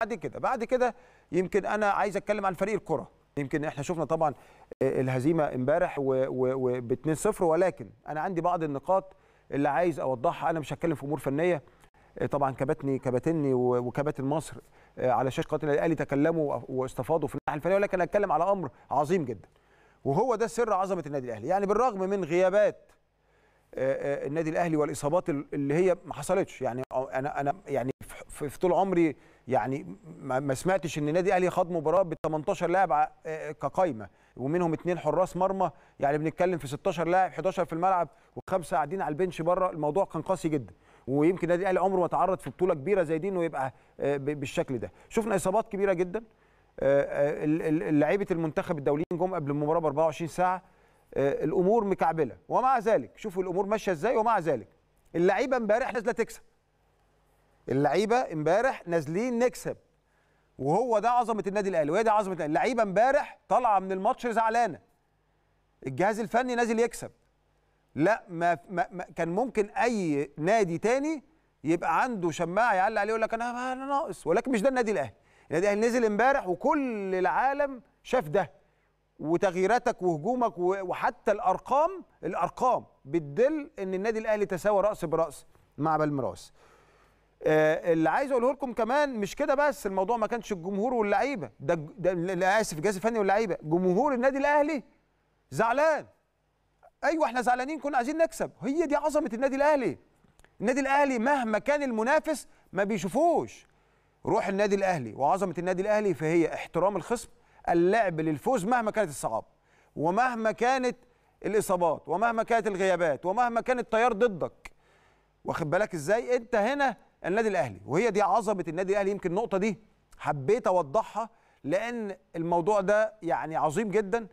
بعد كده بعد كده يمكن انا عايز اتكلم عن فريق الكره يمكن احنا شفنا طبعا آه، الهزيمه امبارح وب 2 0 ولكن انا عندي بعض النقاط اللي عايز اوضحها انا مش هتكلم في امور فنيه آه، طبعا كباتني كباتني وكباتن مصر آه، على شاشه قناه الاهلي تكلموا واستفاضوا في الناحيه الفنيه ولكن هتكلم على امر عظيم جدا وهو ده سر عظمه النادي الاهلي يعني بالرغم من غيابات النادي الاهلي والاصابات اللي هي ما حصلتش يعني انا انا يعني في في طول عمري يعني ما سمعتش ان النادي الاهلي خاض مباراه ب 18 لاعب آه، كقايمه ومنهم اثنين حراس مرمى يعني بنتكلم في 16 لاعب 11 في الملعب وخمسه قاعدين على البنش بره الموضوع كان قاسي جدا ويمكن النادي الاهلي عمره ما تعرض في بطوله كبيره زي دي انه يبقى آه، بالشكل ده شفنا اصابات كبيره جدا آه، لعيبه المنتخب الدوليين جم قبل المباراه ب 24 ساعه الامور مكعبله ومع ذلك شوفوا الامور ماشيه ازاي ومع ذلك اللعيبه امبارح نازله تكسب اللعيبه امبارح نازلين نكسب وهو ده عظمه النادي الاهلي وهي دي عظمه اللعيبه امبارح طالعه من الماتش زعلانه الجهاز الفني نازل يكسب لا ما, ما, ما كان ممكن اي نادي تاني يبقى عنده شماعه يعلق عليه يقول لك انا انا ناقص ولكن مش ده النادي الاهلي النادي الاهلي نزل امبارح وكل العالم شاف ده وتغييراتك وهجومك وحتى الارقام الارقام بتدل ان النادي الاهلي تساوى راس براس مع بالميراس آه، اللي عايز اقوله لكم كمان مش كده بس الموضوع ما كانش الجمهور واللعيبه ده, ده اسف الجهاز الفني واللعيبه جمهور النادي الاهلي زعلان ايوه احنا زعلانين كنا عايزين نكسب هي دي عظمه النادي الاهلي النادي الاهلي مهما كان المنافس ما بيشوفوش روح النادي الاهلي وعظمه النادي الاهلي فهي احترام الخصم اللعب للفوز مهما كانت الصعاب ومهما كانت الاصابات ومهما كانت الغيابات ومهما كان التيار ضدك واخد بالك ازاي انت هنا النادي الاهلي وهي دي عظمه النادي الاهلي يمكن النقطه دي حبيت اوضحها لان الموضوع ده يعني عظيم جدا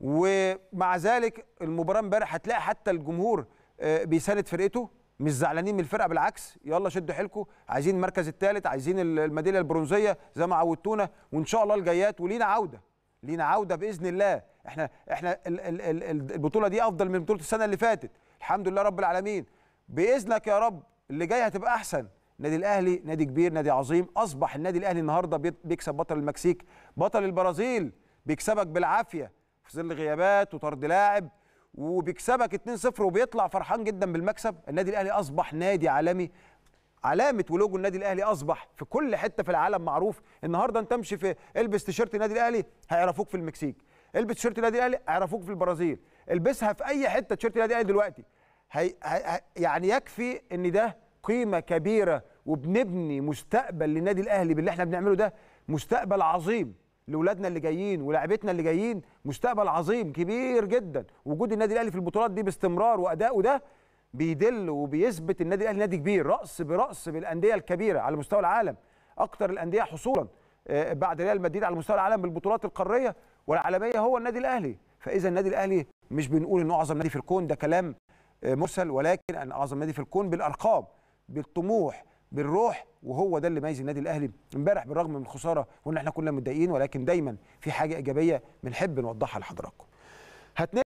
ومع ذلك المباراه امبارح هتلاقي حتى الجمهور آه، بيساند فرقته مش زعلانين من الفرقه بالعكس يلا شدوا حيلكم عايزين المركز الثالث عايزين الميداليه البرونزيه زي ما عودتونا وان شاء الله الجايات ولينا عوده لينا عوده باذن الله احنا احنا البطوله دي افضل من بطوله السنه اللي فاتت الحمد لله رب العالمين باذنك يا رب اللي جاي هتبقى احسن النادي الاهلي نادي كبير نادي عظيم اصبح النادي الاهلي النهارده بيكسب بطل المكسيك بطل البرازيل بيكسبك بالعافيه في ظل غيابات وطرد لاعب وبيكسبك 2-0 وبيطلع فرحان جدا بالمكسب النادي الاهلي اصبح نادي عالمي علامه ولوجو النادي الاهلي اصبح في كل حته في العالم معروف النهارده انت امشي في البس تيشيرت النادي الاهلي هيعرفوك في المكسيك البس تيشيرت النادي الاهلي هيعرفوك في البرازيل البسها في اي حته تيشيرت النادي الاهلي دلوقتي هي... هي... يعني يكفي ان ده قيمه كبيره وبنبني مستقبل للنادي الاهلي باللي احنا بنعمله ده مستقبل عظيم لاولادنا اللي جايين ولاعيبتنا اللي جايين مستقبل عظيم كبير جدا وجود النادي الاهلي في البطولات دي باستمرار وادائه ده بيدل وبيثبت النادي الاهلي نادي كبير راس براس بالانديه الكبيره على مستوى العالم اكتر الانديه حصولا آه، بعد ريال مدريد على مستوى العالم بالبطولات القاريه والعالميه هو النادي الاهلي فاذا النادي الاهلي مش بنقول انه اعظم نادي في الكون ده كلام آه، مرسل ولكن ان اعظم نادي في الكون بالارقام بالطموح بالروح وهو ده اللي ميز النادي الاهلي امبارح بالرغم من الخساره وان احنا كنا متضايقين ولكن دايما في حاجه ايجابيه بنحب نوضحها لحضراتكم